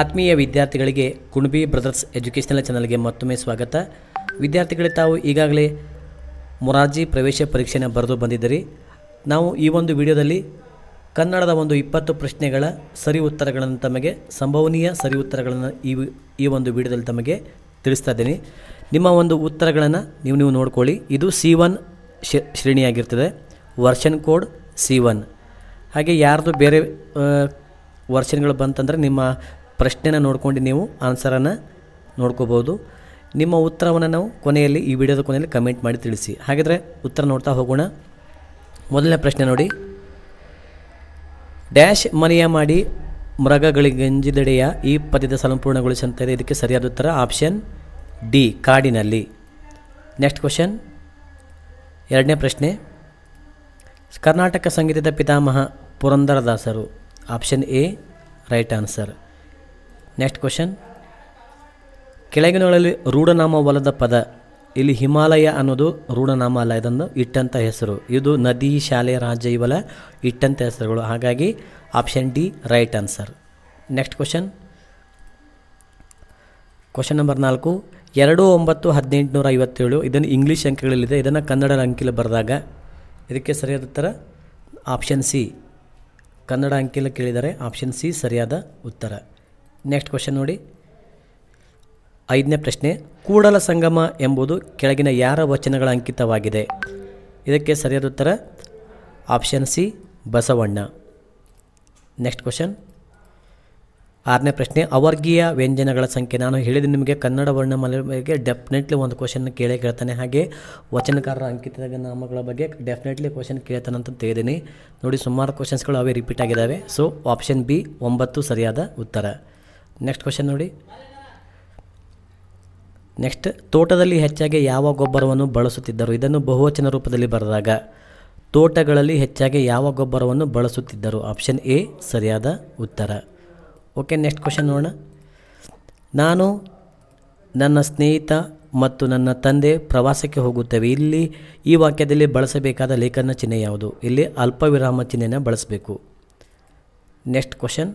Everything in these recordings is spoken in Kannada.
ಆತ್ಮೀಯ ವಿದ್ಯಾರ್ಥಿಗಳಿಗೆ ಕುಣಬಿ ಬ್ರದರ್ಸ್ ಎಜುಕೇಷನಲ್ ಚಾನಲ್ಗೆ ಮತ್ತೊಮ್ಮೆ ಸ್ವಾಗತ ವಿದ್ಯಾರ್ಥಿಗಳೇ ತಾವು ಈಗಾಗಲೇ ಮೊರಾರ್ಜಿ ಪ್ರವೇಶ ಪರೀಕ್ಷೆನ ಬರೆದು ಬಂದಿದ್ದೀರಿ ನಾವು ಈ ಒಂದು ವಿಡಿಯೋದಲ್ಲಿ ಕನ್ನಡದ ಒಂದು ಇಪ್ಪತ್ತು ಪ್ರಶ್ನೆಗಳ ಸರಿ ಉತ್ತರಗಳನ್ನು ತಮಗೆ ಸಂಭವನೀಯ ಸರಿ ಉತ್ತರಗಳನ್ನು ಈ ಈ ಒಂದು ವಿಡಿಯೋದಲ್ಲಿ ತಮಗೆ ತಿಳಿಸ್ತಾ ಇದ್ದೀನಿ ನಿಮ್ಮ ಒಂದು ಉತ್ತರಗಳನ್ನು ನೀವು ನೀವು ನೋಡ್ಕೊಳ್ಳಿ ಇದು ಸಿ ಒನ್ ಶ್ರೇಣಿಯಾಗಿರ್ತದೆ ವರ್ಷನ್ ಕೋಡ್ ಸಿ ಒನ್ ಹಾಗೆ ಯಾರ್ದು ಬೇರೆ ವರ್ಷನ್ಗಳು ಬಂತಂದರೆ ನಿಮ್ಮ ಪ್ರಶ್ನೆನ ನೋಡ್ಕೊಂಡು ನೀವು ಆನ್ಸರನ್ನು ನೋಡ್ಕೋಬೋದು ನಿಮ್ಮ ಉತ್ತರವನ್ನು ನಾವು ಕೊನೆಯಲ್ಲಿ ಈ ವಿಡಿಯೋದ ಕೊನೆಯಲ್ಲಿ ಕಮೆಂಟ್ ಮಾಡಿ ತಿಳಿಸಿ ಹಾಗಿದ್ರೆ ಉತ್ತರ ನೋಡ್ತಾ ಹೋಗೋಣ ಮೊದಲನೇ ಪ್ರಶ್ನೆ ನೋಡಿ ಡ್ಯಾಶ್ ಮನೆಯ ಮಾಡಿ ಮೃಗಗಳಿಗಂಜಿದೆಡೆಯ ಈ ಪದ್ಯದ ಸಂಪೂರ್ಣಗೊಳಿಸಂತ ಇದಕ್ಕೆ ಸರಿಯಾದ ಉತ್ತರ ಆಪ್ಷನ್ ಡಿ ಕಾಡಿನಲ್ಲಿ ನೆಕ್ಸ್ಟ್ ಕ್ವಶನ್ ಎರಡನೇ ಪ್ರಶ್ನೆ ಕರ್ನಾಟಕ ಸಂಗೀತದ ಪಿತಾಮಹ ಪುರಂದರದಾಸರು option A right answer next question ಕೆಳಗಿನಗಳಲ್ಲಿ ರೂಢನಾಮವಲ್ಲದ ಪದ ಇಲ್ಲಿ ಹಿಮಾಲಯ ಅನ್ನೋದು ರೂಢನಾಮ ಅಲ್ಲ ಇದನ್ನು ಇಟ್ಟಂಥ ಹೆಸರು ಇದು ನದಿ ಶಾಲೆ ರಾಜ್ಯ ಇವಲ ಇಟ್ಟಂಥ ಹೆಸರುಗಳು ಹಾಗಾಗಿ option D right answer next question question number ನಾಲ್ಕು ಎರಡು ಒಂಬತ್ತು ಹದಿನೆಂಟುನೂರ ಐವತ್ತೇಳು ಇದನ್ನು ಇಂಗ್ಲೀಷ್ ಅಂಕಿಗಳಲ್ಲಿದೆ ಇದನ್ನು ಕನ್ನಡ ಅಂಕಿಲಿ ಬರೆದಾಗ ಇದಕ್ಕೆ ಸರಿಯಾದ ಉತ್ತರ ಆಪ್ಷನ್ ಸಿ ಕನ್ನಡ ಅಂಕಿಲ ಕೇಳಿದರೆ ಆಪ್ಷನ್ ಸಿ ಸರಿಯಾದ ಉತ್ತರ ನೆಕ್ಸ್ಟ್ ಕ್ವಶನ್ ನೋಡಿ ಐದನೇ ಪ್ರಶ್ನೆ ಕೂಡಲ ಸಂಗಮ ಎಂಬುದು ಕೆಳಗಿನ ಯಾರ ವಚನಗಳ ಅಂಕಿತವಾಗಿದೆ ಇದಕ್ಕೆ ಸರಿಯಾದ ಉತ್ತರ option C Basavanna next question ಆರನೇ ಪ್ರಶ್ನೆ ಅವರ್ಗೀಯ ವ್ಯಂಜನಗಳ ಸಂಖ್ಯೆ ನಾನು ಹೇಳಿದ ನಿಮಗೆ ಕನ್ನಡ ವರ್ಣ ಬಗ್ಗೆ ಡೆಫಿನೆಟ್ಲಿ ಒಂದು ಕ್ವಶನ್ ಕೇಳೇ ಕೇಳ್ತಾನೆ ಹಾಗೆ ವಚನಕಾರರ ಅಂಕಿತ ನಾಮಗಳ ಬಗ್ಗೆ ಡೆಫಿನೆಟ್ಲಿ ಕ್ವಶನ್ ಕೇಳ್ತಾನೆ ಅಂತ ತೆಗೆದೀನಿ ನೋಡಿ ಸುಮಾರು ಕ್ವಶನ್ಸ್ಗಳು ಅವೇ ರಿಪೀಟ್ ಆಗಿದ್ದಾವೆ ಸೊ ಆಪ್ಷನ್ ಬಿ ಒಂಬತ್ತು ಸರಿಯಾದ ಉತ್ತರ ನೆಕ್ಸ್ಟ್ ಕ್ವಶನ್ ನೋಡಿ ನೆಕ್ಸ್ಟ್ ತೋಟದಲ್ಲಿ ಹೆಚ್ಚಾಗಿ ಯಾವ ಗೊಬ್ಬರವನ್ನು ಬಳಸುತ್ತಿದ್ದರು ಇದನ್ನು ಬಹುವಚನ ರೂಪದಲ್ಲಿ ಬರೆದಾಗ ತೋಟಗಳಲ್ಲಿ ಹೆಚ್ಚಾಗಿ ಯಾವ ಗೊಬ್ಬರವನ್ನು ಬಳಸುತ್ತಿದ್ದರು ಆಪ್ಷನ್ ಎ ಸರಿಯಾದ ಉತ್ತರ ಓಕೆ ನೆಕ್ಸ್ಟ್ ಕ್ವಶನ್ ನೋಡೋಣ ನಾನು ನನ್ನ ಸ್ನೇಹಿತ ಮತ್ತು ನನ್ನ ತಂದೆ ಪ್ರವಾಸಕ್ಕೆ ಹೋಗುತ್ತೇವೆ ಇಲ್ಲಿ ಈ ವಾಕ್ಯದಲ್ಲಿ ಬಳಸಬೇಕಾದ ಲೇಖನ ಚಿಹ್ನೆ ಯಾವುದು ಇಲ್ಲಿ ಅಲ್ಪವಿರಾಮ ಚಿಹ್ನೆಯನ್ನು ಬಳಸಬೇಕು ನೆಕ್ಸ್ಟ್ ಕ್ವಶನ್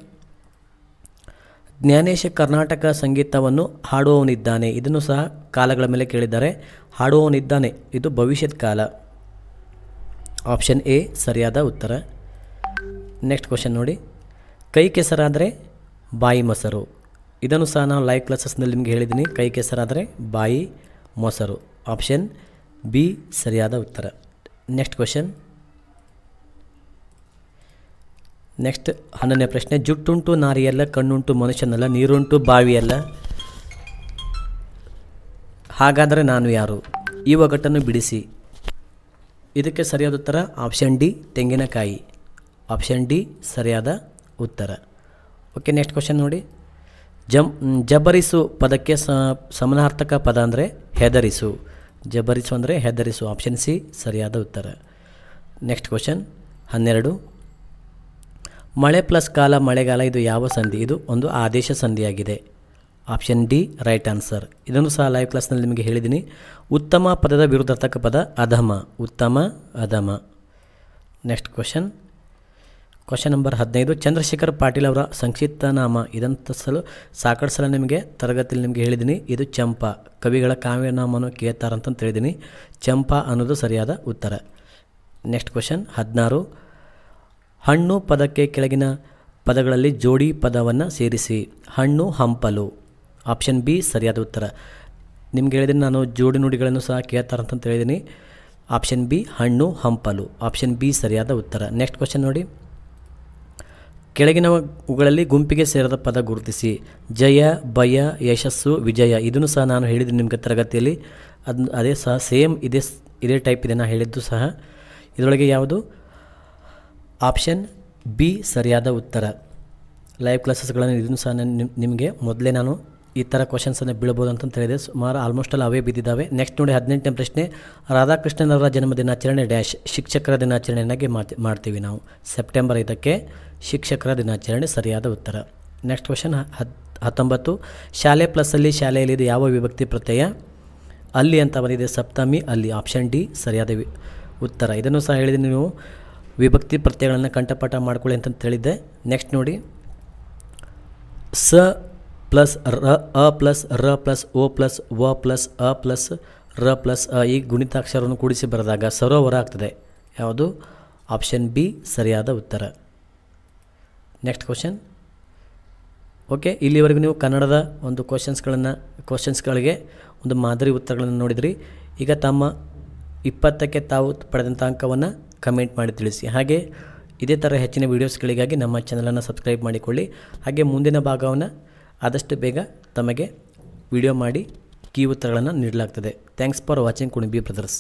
ಜ್ಞಾನೇಶ ಕರ್ನಾಟಕ ಸಂಗೀತವನ್ನು ಹಾಡುವವನಿದ್ದಾನೆ ಇದನ್ನು ಸಹ ಕಾಲಗಳ ಮೇಲೆ ಕೇಳಿದ್ದಾರೆ ಹಾಡುವವನಿದ್ದಾನೆ ಇದು ಭವಿಷ್ಯದ ಕಾಲ ಆಪ್ಷನ್ ಎ ಸರಿಯಾದ ಉತ್ತರ ನೆಕ್ಸ್ಟ್ ಕ್ವಶನ್ ನೋಡಿ ಕೈ ಕೆಸರಾದರೆ ಬಾಯಿ ಮೊಸರು ಇದನ್ನು ಸಹ ನಾನು ಲೈವ್ ಕ್ಲಾಸಸ್ನಲ್ಲಿ ನಿಮಗೆ ಹೇಳಿದ್ದೀನಿ ಕೈ ಕೆಸರಾದರೆ ಬಾಯಿ ಮೊಸರು ಆಪ್ಷನ್ ಬಿ ಸರಿಯಾದ ಉತ್ತರ ನೆಕ್ಸ್ಟ್ ಕ್ವಶನ್ ನೆಕ್ಸ್ಟ್ ಹನ್ನೊಂದನೇ ಪ್ರಶ್ನೆ ಜುಟ್ಟುಂಟು ನಾರಿಯಲ್ಲ ಕಣ್ಣುಂಟು ಮನುಷ್ಯನಲ್ಲ ನೀರುಂಟು ಬಾವಿಯಲ್ಲ ಹಾಗಾದರೆ ನಾನು ಯಾರು ಈ ಒಗ್ಗಟ್ಟನ್ನು ಬಿಡಿಸಿ ಇದಕ್ಕೆ ಸರಿಯಾದ ಉತ್ತರ ಆಪ್ಷನ್ ಡಿ ತೆಂಗಿನಕಾಯಿ ಆಪ್ಷನ್ ಡಿ ಸರಿಯಾದ ಉತ್ತರ ಓಕೆ ನೆಕ್ಸ್ಟ್ ಕ್ವಶನ್ ನೋಡಿ ಜಮ್ ಜಬರಿಸು ಪದಕ್ಕೆ ಸಮನಾರ್ಥಕ ಪದ ಅಂದರೆ ಹೆದರಿಸು ಜಬರಿಸು ಅಂದರೆ ಹೆದರಿಸು ಆಪ್ಷನ್ ಸಿ ಸರಿಯಾದ ಉತ್ತರ ನೆಕ್ಸ್ಟ್ ಕ್ವಶನ್ ಹನ್ನೆರಡು ಮಳೆ ಪ್ಲಸ್ ಕಾಲ ಮಳೆಗಾಲ ಇದು ಯಾವ ಸಂಧಿ ಇದು ಒಂದು ಆದೇಶ ಸಂಧಿಯಾಗಿದೆ ಆಪ್ಷನ್ ಡಿ ರೈಟ್ ಆನ್ಸರ್ ಇದನ್ನು ಸಹ ಲೈವ್ ಕ್ಲಾಸ್ನಲ್ಲಿ ನಿಮಗೆ ಹೇಳಿದ್ದೀನಿ ಉತ್ತಮ ಪದದ ವಿರುದ್ಧಾರ್ಥಕ ಪದ ಅಧಮ ಉತ್ತಮ ಅಧಮ ನೆಕ್ಸ್ಟ್ ಕ್ವಶನ್ ಕ್ವಶನ್ ನಂಬರ್ ಹದಿನೈದು ಚಂದ್ರಶೇಖರ್ ಪಾಟೀಲ್ ಅವರ ಸಂಕ್ಷಿಪ್ತ ನಾಮ ಇದನ್ನು ಸಲ ಸಾಕಷ್ಟು ಸಲ ನಿಮಗೆ ತರಗತಿಯಲ್ಲಿ ನಿಮಗೆ ಹೇಳಿದ್ದೀನಿ ಇದು ಚಂಪಾ ಕವಿಗಳ ಕಾವ್ಯನಾಮವನ್ನು ಕೇಳ್ತಾರಂತಂತ ಹೇಳಿದ್ದೀನಿ ಚಂಪಾ ಅನ್ನೋದು ಸರಿಯಾದ ಉತ್ತರ ನೆಕ್ಸ್ಟ್ ಕ್ವಶನ್ ಹದಿನಾರು ಹಣ್ಣು ಪದಕ್ಕೆ ಕೆಳಗಿನ ಪದಗಳಲ್ಲಿ ಜೋಡಿ ಪದವನ್ನು ಸೇರಿಸಿ ಹಣ್ಣು ಹಂಪಲು ಆಪ್ಷನ್ ಬಿ ಸರಿಯಾದ ಉತ್ತರ ನಿಮ್ಗೆ ಹೇಳಿದ್ದೀನಿ ನಾನು ಜೋಡಿ ನುಡಿಗಳನ್ನು ಸಹ ಅಂತ ಹೇಳಿದ್ದೀನಿ ಆಪ್ಷನ್ ಬಿ ಹಣ್ಣು ಹಂಪಲು ಆಪ್ಷನ್ ಬಿ ಸರಿಯಾದ ಉತ್ತರ ನೆಕ್ಸ್ಟ್ ಕ್ವಶನ್ ನೋಡಿ ಕೆಳಗಿನವುಗಳಲ್ಲಿ ಗುಂಪಿಗೆ ಸೇರಿದ ಪದ ಗುರುತಿಸಿ ಜಯ ಭಯ ಯಶಸ್ಸು ವಿಜಯ ಇದನ್ನು ಸಹ ನಾನು ಹೇಳಿದ್ದೀನಿ ನಿಮಗೆ ತರಗತಿಯಲ್ಲಿ ಅದು ಅದೇ ಸಹ ಸೇಮ್ ಇದೇ ಇದೇ ಟೈಪ್ ಇದೆ ನಾನು ಹೇಳಿದ್ದು ಸಹ ಇದರೊಳಗೆ ಯಾವುದು ಆಪ್ಷನ್ ಬಿ ಸರಿಯಾದ ಉತ್ತರ ಲೈವ್ ಕ್ಲಾಸಸ್ಗಳನ್ನು ಇದನ್ನು ಸಹ ನಿಮಗೆ ಮೊದಲೇ ನಾನು ಈ ಥರ ಕ್ವಶನ್ಸನ್ನು ಬೀಳ್ಬೋದು ಅಂತ ಹೇಳಿದೆ ಸುಮಾರು ಆಲ್ಮೋಸ್ಟ್ ಅಲ್ಲಿ ಅವೇ ಬಿದ್ದಿದ್ದಾವೆ ನೆಕ್ಸ್ಟ್ ನೋಡಿ ಹದಿನೆಂಟನೇ ಪ್ರಶ್ನೆ ರಾಧಾಕೃಷ್ಣನವರ ಜನ್ಮ ಜನ್ಮದಿನಾಚರಣೆ ಡ್ಯಾಶ್ ಶಿಕ್ಷಕರ ದಿನಾಚರಣೆಯಾಗಿ ಮಾಡ್ತೀವಿ ನಾವು ಸೆಪ್ಟೆಂಬರ್ ಐದಕ್ಕೆ ಶಿಕ್ಷಕರ ದಿನಾಚರಣೆ ಸರಿಯಾದ ಉತ್ತರ ನೆಕ್ಸ್ಟ್ ಕ್ವಶನ್ ಹತ್ತೊಂಬತ್ತು ಶಾಲೆ ಪ್ಲಸ್ಸಲ್ಲಿ ಶಾಲೆಯಲ್ಲಿದೆ ಯಾವ ವಿಭಕ್ತಿ ಪ್ರತ್ಯಯ ಅಲ್ಲಿ ಅಂತ ಬಂದಿದೆ ಸಪ್ತಮಿ ಅಲ್ಲಿ ಆಪ್ಷನ್ ಡಿ ಸರಿಯಾದ ಉತ್ತರ ಇದನ್ನು ಸಹ ಹೇಳಿದ್ದೀನಿ ನೀವು ವಿಭಕ್ತಿ ಪ್ರತ್ಯಯಗಳನ್ನು ಕಂಠಪಾಠ ಮಾಡ್ಕೊಳ್ಳಿ ಅಂತಂತ ಹೇಳಿದ್ದೆ ನೆಕ್ಸ್ಟ್ ನೋಡಿ ಸ ಪ್ಲಸ್ ರ ಅ ಪ್ಲಸ್ ರ ಪ್ಲಸ್ ಓ ಪ್ಲಸ್ ವ ಪ್ಲಸ್ ಅ ಪ್ಲಸ್ ರ ಪ್ಲಸ್ ಅ ಈ ಗುಣಿತಾಕ್ಷರವನ್ನು ಕೂಡಿಸಿ ಬರೆದಾಗ ಸರೋವರ ಆಗ್ತದೆ ಯಾವುದು ಆಪ್ಷನ್ ಬಿ ಸರಿಯಾದ ಉತ್ತರ ನೆಕ್ಸ್ಟ್ ಕ್ವಶನ್ ಓಕೆ ಇಲ್ಲಿವರೆಗೂ ನೀವು ಕನ್ನಡದ ಒಂದು ಕ್ವಶನ್ಸ್ಗಳನ್ನು ಕ್ವಶನ್ಸ್ಗಳಿಗೆ ಒಂದು ಮಾದರಿ ಉತ್ತರಗಳನ್ನು ನೋಡಿದ್ರಿ ಈಗ ತಮ್ಮ ಇಪ್ಪತ್ತಕ್ಕೆ ತಾವು ಪಡೆದಂಥ ಅಂಕವನ್ನು ಕಮೆಂಟ್ ಮಾಡಿ ತಿಳಿಸಿ ಹಾಗೆ ಇದೇ ಥರ ಹೆಚ್ಚಿನ ವೀಡಿಯೋಸ್ಗಳಿಗಾಗಿ ನಮ್ಮ ಚಾನಲನ್ನು ಸಬ್ಸ್ಕ್ರೈಬ್ ಮಾಡಿಕೊಳ್ಳಿ ಹಾಗೆ ಮುಂದಿನ ಭಾಗವನ್ನು ಆದಷ್ಟು ಬೇಗ ತಮಗೆ ವಿಡಿಯೋ ಮಾಡಿ ಕೀ ಉತ್ತರಗಳನ್ನು ನೀಡಲಾಗ್ತದೆ thanks for watching Kunibi brothers